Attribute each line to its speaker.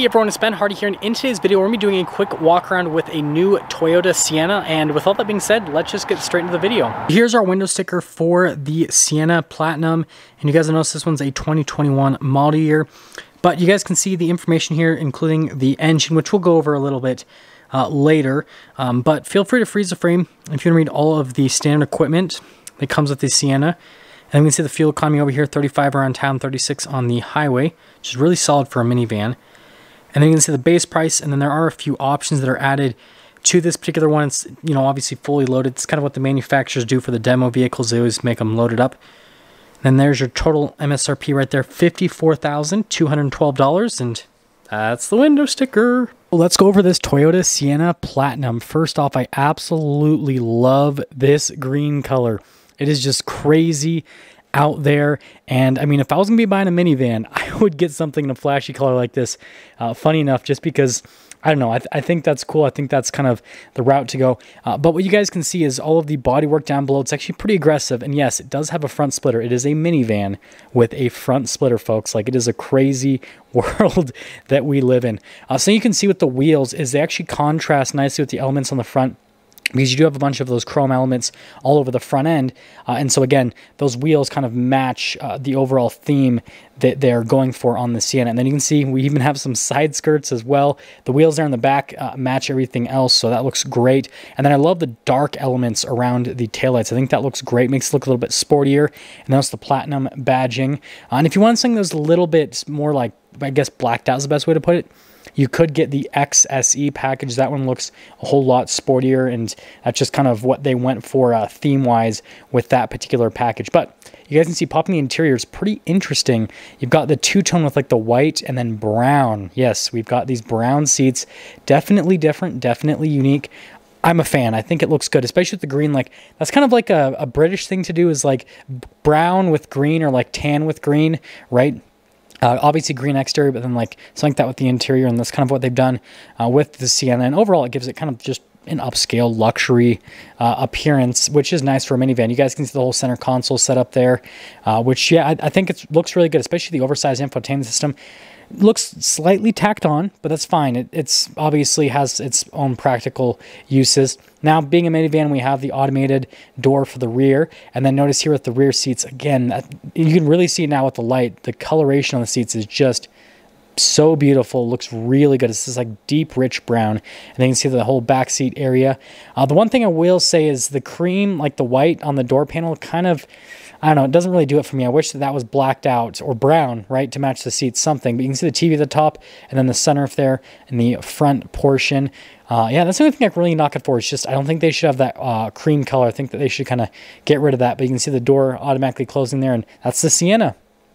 Speaker 1: Hey everyone, it's Ben Hardy here, and in today's video we're going to be doing a quick walk around with a new Toyota Sienna, and with all that being said, let's just get straight into the video. Here's our window sticker for the Sienna Platinum, and you guys will notice this one's a 2021 model year, but you guys can see the information here, including the engine, which we'll go over a little bit uh, later, um, but feel free to freeze the frame if you want to read all of the standard equipment that comes with the Sienna. And we can see the fuel economy over here, 35 around town, 36 on the highway, which is really solid for a minivan. And then you can see the base price, and then there are a few options that are added to this particular one. It's, you know, obviously fully loaded. It's kind of what the manufacturers do for the demo vehicles. They always make them loaded up. And then there's your total MSRP right there, $54,212. And that's the window sticker. let's go over this Toyota Sienna Platinum. First off, I absolutely love this green color. It is just crazy out there. And I mean, if I was gonna be buying a minivan, I would get something in a flashy color like this. Uh, funny enough, just because I don't know, I, th I, think that's cool. I think that's kind of the route to go. Uh, but what you guys can see is all of the bodywork down below. It's actually pretty aggressive. And yes, it does have a front splitter. It is a minivan with a front splitter, folks. Like it is a crazy world that we live in. Uh, so you can see with the wheels is they actually contrast nicely with the elements on the front because you do have a bunch of those chrome elements all over the front end. Uh, and so, again, those wheels kind of match uh, the overall theme that they're going for on the Sienna. And then you can see we even have some side skirts as well. The wheels there in the back uh, match everything else, so that looks great. And then I love the dark elements around the taillights. I think that looks great, makes it look a little bit sportier. And that's the platinum badging. Uh, and if you want something that's a little bit more like, I guess, blacked out is the best way to put it you could get the XSE package. That one looks a whole lot sportier, and that's just kind of what they went for uh, theme wise with that particular package. But you guys can see popping the interior is pretty interesting. You've got the two tone with like the white and then brown. Yes, we've got these brown seats. Definitely different, definitely unique. I'm a fan. I think it looks good, especially with the green. Like that's kind of like a, a British thing to do is like brown with green or like tan with green, right? Uh, obviously green exterior, but then like something like that with the interior, and that's kind of what they've done uh, with the Sienna. And overall, it gives it kind of just an upscale luxury uh, appearance, which is nice for a minivan. You guys can see the whole center console set up there, uh, which yeah, I, I, think it looks really good, especially the oversized infotainment system looks slightly tacked on, but that's fine. It it's obviously has its own practical uses. Now, being a minivan, we have the automated door for the rear. And then notice here with the rear seats, again, that, you can really see now with the light, the coloration on the seats is just – so beautiful. Looks really good. It's just like deep, rich brown. And then you can see the whole back seat area. Uh, the one thing I will say is the cream, like the white on the door panel, kind of, I don't know, it doesn't really do it for me. I wish that that was blacked out or brown, right, to match the seats, something. But you can see the TV at the top and then the of there and the front portion. Uh, yeah, that's the only thing i can really it for. It's just I don't think they should have that uh, cream color. I think that they should kind of get rid of that. But you can see the door automatically closing there, and that's the Sienna.